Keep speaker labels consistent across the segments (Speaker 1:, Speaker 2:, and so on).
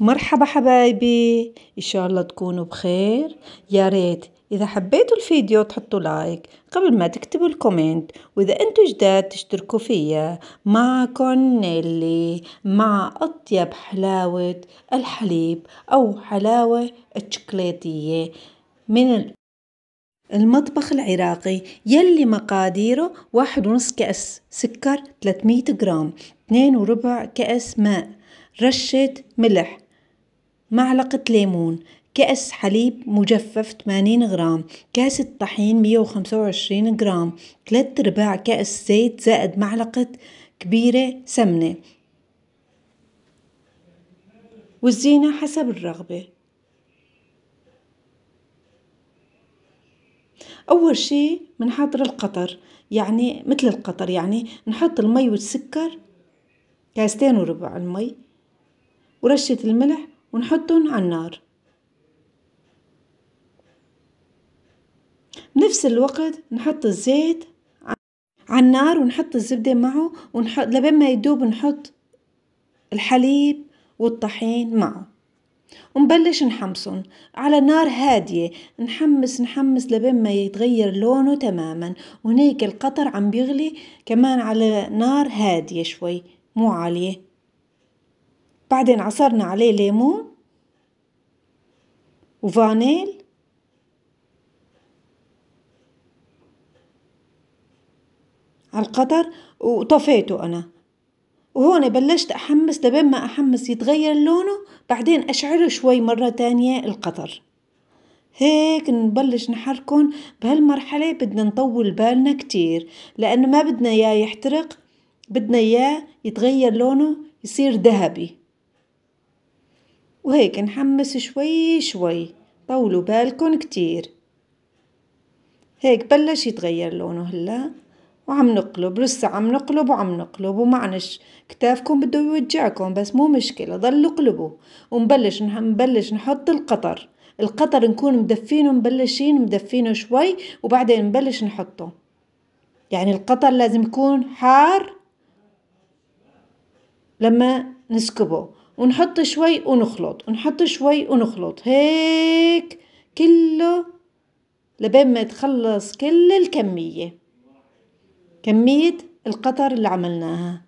Speaker 1: مرحبا حبايبي ان شاء الله تكونوا بخير يا ريت اذا حبيتوا الفيديو تحطوا لايك قبل ما تكتبوا الكومنت واذا انتوا جداد تشتركوا فيا معكم نيلي مع اطيب حلاوة الحليب او حلاوة الشوكولاتية من المطبخ العراقي يلي مقاديره واحد ونص كأس سكر 300 جرام اثنين وربع كأس ماء رشة ملح معلقة ليمون كأس حليب مجفف 80 غرام كاسة طحين 125 غرام 3 ارباع كأس زيت زائد معلقة كبيرة سمنة والزينة حسب الرغبة أول شي بنحضر القطر يعني مثل القطر يعني نحط المي والسكر كاستين وربع المي ورشة الملح ونحطهم على النار بنفس الوقت نحط الزيت على النار ونحط الزبدة معه ونحط لبين ما يدوب نحط الحليب والطحين معه ونبلش نحمصن على نار هادية نحمس نحمس لبين ما يتغير لونه تماما وهنيك القطر عم بيغلي كمان على نار هادية شوي مو عالية بعدين عصرنا عليه ليمون وفانيل على القدر وطفيته أنا وهون بلشت أحمس لبين ما أحمس يتغير لونه بعدين أشعله شوي مرة تانية القطر هيك نبلش نحركن بهالمرحلة بدنا نطول بالنا كتير لأنه ما بدنا إياه يحترق بدنا إياه يتغير لونه يصير ذهبي وهيك نحمس شوي شوي طولوا بالكم كتير هيك بلش يتغير لونه هلا وعم نقلب لسه عم نقلب وعم نقلب ومعنش كتافكم بده يوجعكم بس مو مشكلة ضلوا قلبوا ونبلش نبلش نحط القطر القطر نكون مدفينه مبلشين مدفينه شوي وبعدين نبلش نحطه يعني القطر لازم يكون حار لما نسكبه ونحط شوي ونخلط ونحط شوي ونخلط هيك كله لبين ما تخلص كل الكمية كمية القطر اللي عملناها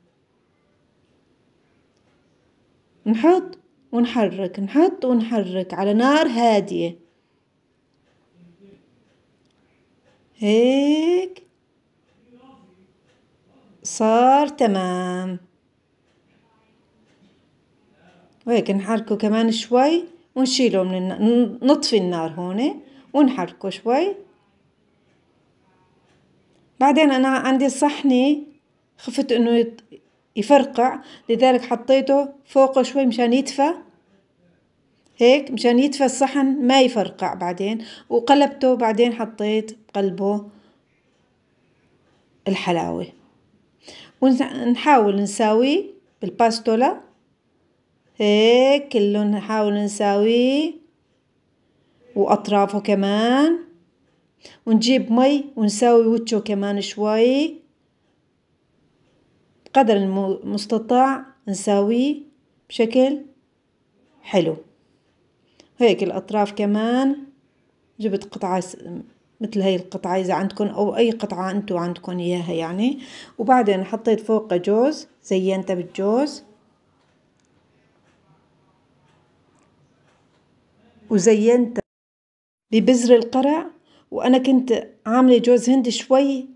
Speaker 1: نحط ونحرك نحط ونحرك على نار هادية هيك صار تمام وهيك نحركه كمان شوي ونشيله من النار نطفي النار هون ونحركه شوي بعدين أنا عندي صحني خفت إنه يفرقع لذلك حطيته فوقه شوي مشان يدفى هيك مشان يدفى الصحن ما يفرقع بعدين وقلبته بعدين حطيت قلبه الحلاوة ونحاول نساويه بالباستولا هيك كله نحاول نساويه وأطرافه كمان ونجيب مي ونساوي وجهه كمان شوي قدر المستطاع نساويه بشكل حلو هيك الأطراف كمان جبت قطعة مثل هاي القطعة إذا عندكم أو أي قطعة أنتو عندكم إياها يعني وبعدين حطيت فوق جوز زينتها بالجوز وزينت ببزر القرع وانا كنت عامله جوز هند شوي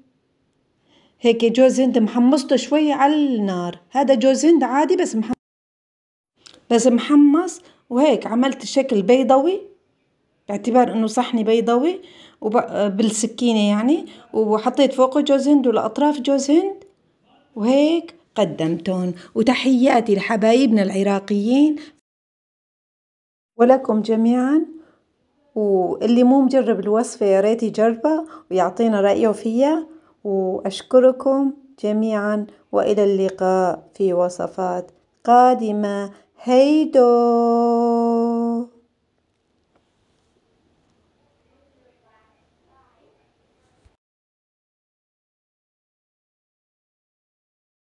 Speaker 1: هيك جوز هند محمصته شوي على النار هذا جوز هند عادي بس محمص بس محمص وهيك عملت شكل بيضوي باعتبار انه صحني بيضوي وبالسكينة يعني وحطيت فوقه جوز هند والأطراف جوز هند وهيك قدمتهم وتحياتي لحبايبنا العراقيين ولكم جميعا واللي مو مجرب الوصفة يا ريت يجربها ويعطينا رأيه فيها وأشكركم جميعا وإلى اللقاء في وصفات قادمة هيدو